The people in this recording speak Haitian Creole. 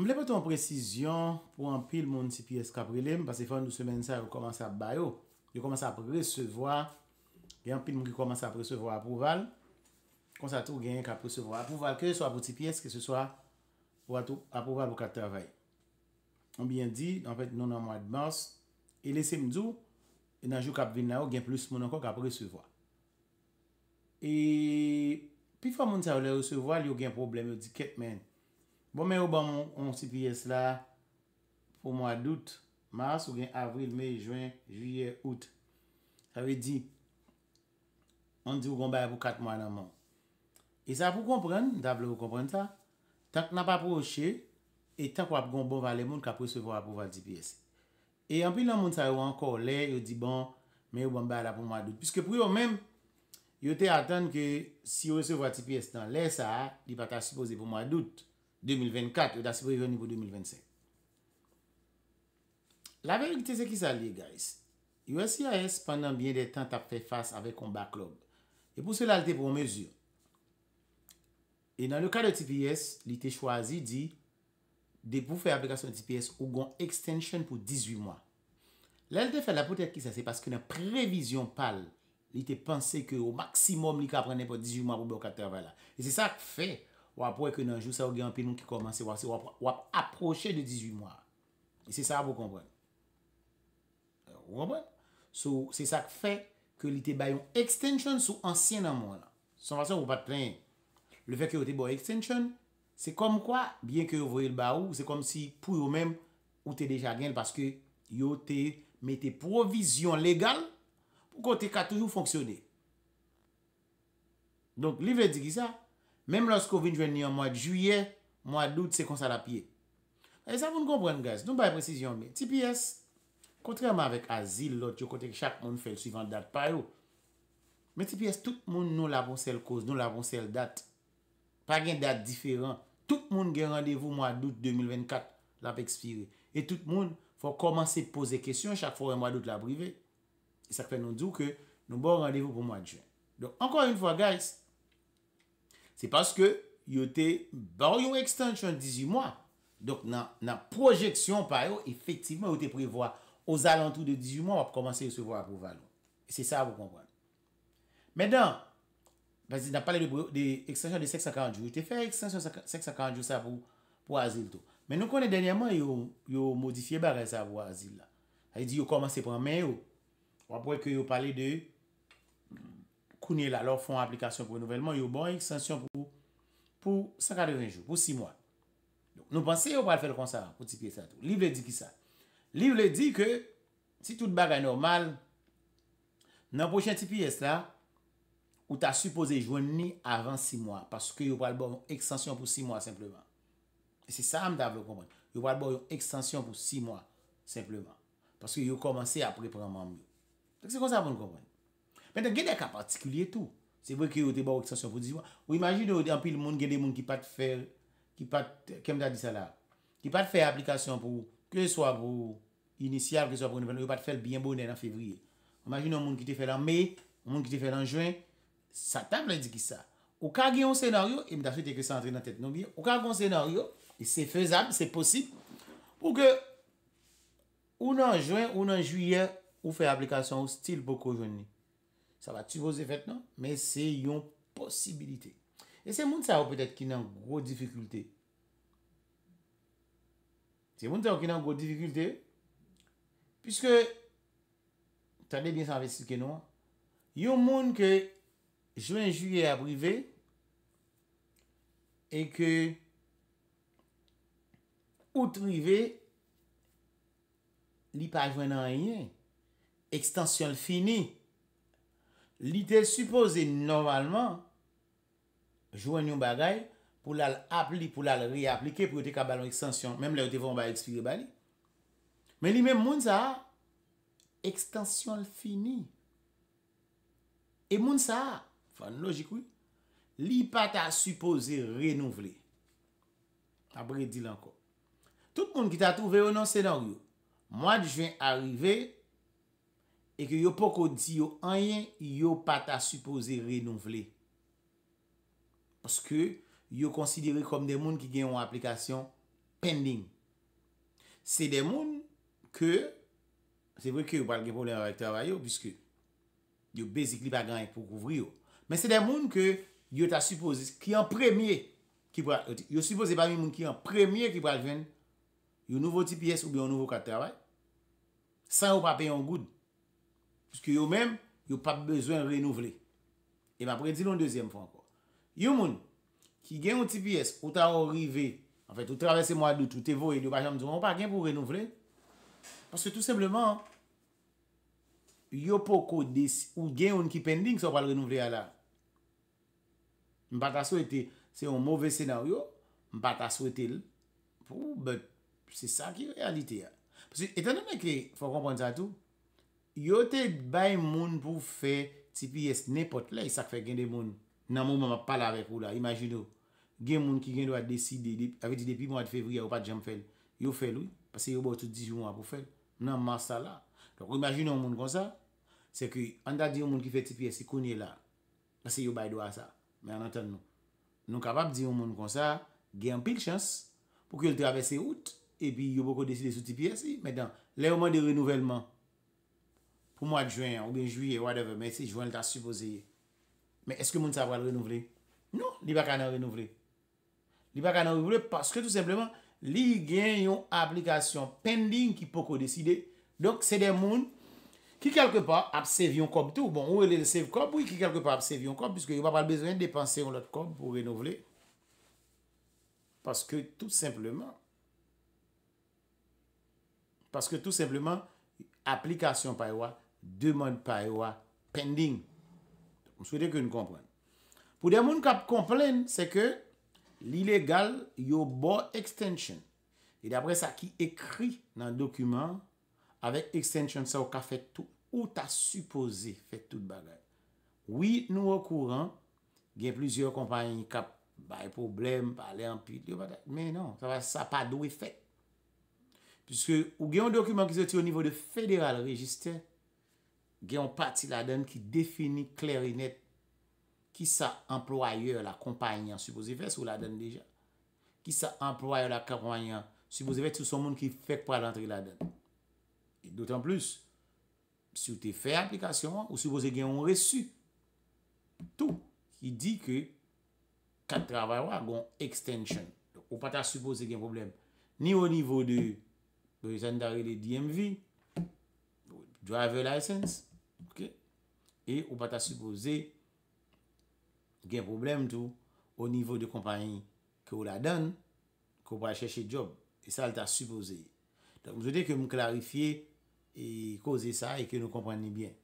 Mplepe ton presizyon pou an pil moun ti piyes kapri lem, pase fan nou semen sa yon komanse ap bayo, yon komanse ap resevoa, gen yon pil moun ki komanse ap resevoa apouval, konsa tou gen yon kap resevoa apouval, ke yon so apouti piyes, ke se so apouval wakar te avay. Mbyen di, nan fèt non an mwa advance, e lesem djou, e nan joun kap vin la ou, gen plus moun an kon kap resevoa. E pi fan moun sa ou le resevoa, yo gen probleme di ket men, Bon men ou ban on si piyes la pou mwa dout, mars ou gen avril, mei, jwen, juye, out. Awe di, an di ou gombe a pou kat mwa nan man. E sa pou kompren, dab le ou kompren sa, tak nan pa proche, e tak wap gombe an valen moun ka presevo a pou vati piyes. E an pi nan moun sa yo an kor, le yo di bon, men ou ban bada pou mwa dout. Piske pou yo men, yo te atan ke si yo resevo vati piyes tan, le sa, li pata sipoze pou mwa dout. 2024, yo da se pou evo nivou 2025. La veri ki te se ki sa li, guys, USCIS, pandan bien de tan tapte fase avek kon baklog. E pou se la, al te pou mèjou. E nan le kade TPS, li te chwazi di de pou fè aplikasyon TPS ou gon extension pou 18 mwa. La, al te fè la potèk ki sa, se paske nan previzyon pal, li te panse ke au maksimum li ka prene pou 18 mwa pou blokater vè la. E se sa k fè, wap wè kè nanjou sa wè gè anpè nou ki komanse, wap wè aproche de 18 mwa. E se sa wè wè konwen. Wè wè konwen. Sou se sa k fè kè li te bayon extension sou ansyen nan mwa la. Son vasyon wè wè pat plèn. Le fè kè yo te boy extension, se kom kwa, byen kè yo voyel ba ou, se kom si pou yo mèm ou te deja gen, paske yo te mette provision legal, pou kote ka toujou fonksyonè. Donk li vè di ki sa? Mèm lòs ko vin dwen ni an mwad juye, mwad dout se kon sa la piye. E zavoun kompren guys, nou baye presisyon me. Ti piyes, kontreman avèk azil lòt, yo kontèk chak moun fèl suivant dat pa yo. Men ti piyes, tout moun nou la pon sel koz, nou la pon sel dat. Pa gen dat diferent. Tout moun gen randevou mwad dout 2024 la pe ekspire. E tout moun fò komanse pose kesyon chak fò rè mwad dout la brive. E sakpe nou dou ke nou bon randevou pou mwad dwen. Donk ankon yon fò guys, Se paske yote bar yon extension 18 mwa. Dok nan projeksyon par yo, efektivman yote prevoa. O zalantou de 18 mwa, wap komanse yosevo apou valo. Se sa wap konpwane. Medan, wazid nan pale de extension de 750 jou. Yote fe extension de 750 jou sa pou azil to. Men nou konen denyaman yon modifiye bar yon sa pou azil la. Hay di yon komanse pranmen yo. Wap wak yon pale de... kounye la, lor fon aplikasyon pou nouvelman, yo bon ekstansyon pou 580 jou, pou 6 mwa. Nou panse yo pal fèl kon sa, pou tipi est la tou. Livre di ki sa. Livre di ke, si tout bagay normal, nan pochènti pi est la, ou ta suppose jouni avan 6 mwa, paske yo pal bon ekstansyon pou 6 mwa simpleman. E se sa am da pou konpany. Yo pal bon ekstansyon pou 6 mwa simpleman. Paske yo komanse apre pranman mwen. Tak se kon sa pou nou konpany. Mwen te gede ka patikulye tou. Se wè ki yo te bò wè ki sa sou fò di wè. Ou imajin yo apil moun gede moun ki pat fèl, ki pat, kem da di sa la? Ki pat fèl aplikasyon pou, ke soa pou inisyal, ke soa pou nou ven, yo pat fèl byen bonen an fevriye. Imajin yo moun ki te fèl an mey, moun ki te fèl an jwen, sa tab la di ki sa. Ou ka gè yon senaryo, e m da fèl te kre sa antre nan tèt nou biye, ou ka gè yon senaryo, e se fèzab, se posib, pou ke ou nan jwen, ou Sa va tu voze fet nan, men se yon posibilite. E se moun sa ou petet ki nan gro difikulte. Se moun sa ou ki nan gro difikulte, pise ke, tade bie sanve si ke nou an, yon moun ke jwen juye a brive, e ke ou trive li pa jwen nan yon. Ekstansyon fini Li te suppose normalman jwen yon bagay pou lal apli, pou lal re-apli ke pou yote ka balon ekstansyon. Mem le yote von ba ekspire bali. Men li men moun sa a ekstansyon l fini. E moun sa a, fan logik wou, li pa ta suppose renouvle. Abre di lanko. Tout moun ki ta touve yon ansenan wou. Mwa di jwen arrive E ke yo poko di yo anyen, yo pa ta suppose renouveli. Pwoske yo konsidere kom de moun ki gen yon aplikasyon pending. Se de moun ke, se vre ke yo palge pou lè yon rektaray yo, pwoske yo bezik li pa gen yon pou kouvri yo. Men se de moun ke yo ta suppose, ki yon premye, yo suppose pa mi moun ki yon premye ki pral ven, yon nouvo TPS ou yon nouvo kattaray, san ou pa penyon goud. Puske yo men, yo pa bezwen renouvle. E ma predi loun dezyen fwa anko. Yo moun, ki gen yon ti piyes, ou ta o rive, ou travese mwa lout, ou te voe, yo pa gen pou renouvle. Paske tout sepleman, yo pou kode desi, ou gen yon ki pending, sou pa renouvle ala. Mpa ta sou ete, se yon mwove senaryo, mpa ta sou ete l. Pou, bet, se sa ki realite ya. Puske etan nan men ki fwa konpwant sa tou, Yo te bay moun pou fè TPS nepot la y sak fè gen de moun nan moun mama pala vek ou la. Imajino, gen moun ki gen do a deside, avè di depi moun a fevri a ou pa djam fèl, yo fèl ou. Pase yo bò tout dijou moun a pou fèl nan moun sa la. Donc imagino moun kon sa, se ki anta di yon moun ki fè TPS y kounye la. Pase yo bay do a sa, men anten nou. Nou kapap di yon moun kon sa, gen pil chans pou ki yo l travesse oud e pi yo bò kon deside sou TPS y. Mè dan, lè ouman de renouvellman. pou mwad juen, ou gen juye, whatever, mwen se juen lta suposeye. Men, eske moun sa wale renouvre? Non, li baka nan renouvre. Li baka nan renouvre, paske tout sepleman, li gen yon aplikasyon pending ki poko deside. Donk, se den moun, ki kelke pa apsev yon kop tou, bon, ou e le sev kop, ou e ki kelke pa apsev yon kop, piskwe yon wapal bezwen depanse yon lot kop pou renouvre. Paske tout sepleman, paske tout sepleman, aplikasyon pay wak, Demande pa e wa pending. M souwete ke nou komplem. Pou demoun kap komplem, se ke li legal yo bo extension. E dapre sa ki ekri nan dokumen avek extension sa ou ka fet tout ou ta supposé fet tout bagay. Non, ou nou wakouran, gen plizio komplem kap bay problem, pale anpil, diyo bagay. Men non, sa pa do e fet. Piske ou gen dokumen ki se ti o nivou de federal register, gen yon pati la den ki defini kleri net ki sa employe la kompanyan supose fè sou la den deja. Ki sa employe la kompanyan supose fè sou son moun ki fèk pralantri la den. Doutan plus, si ou te fè aplikasyon an, ou supose gen yon resu, tou, ki di ke kat travay wak gon extension. Ou pata supose gen problem. Ni ou nivou de resendare de DMV, driver license, E ou pa ta suppose gen problem tou ou nivou de kompanyi ki ou la dan, ki ou pa cheche job. E sa ta suppose. Mwen jote ke mwen klarifiye e kose sa e ke nou kompanyi byen.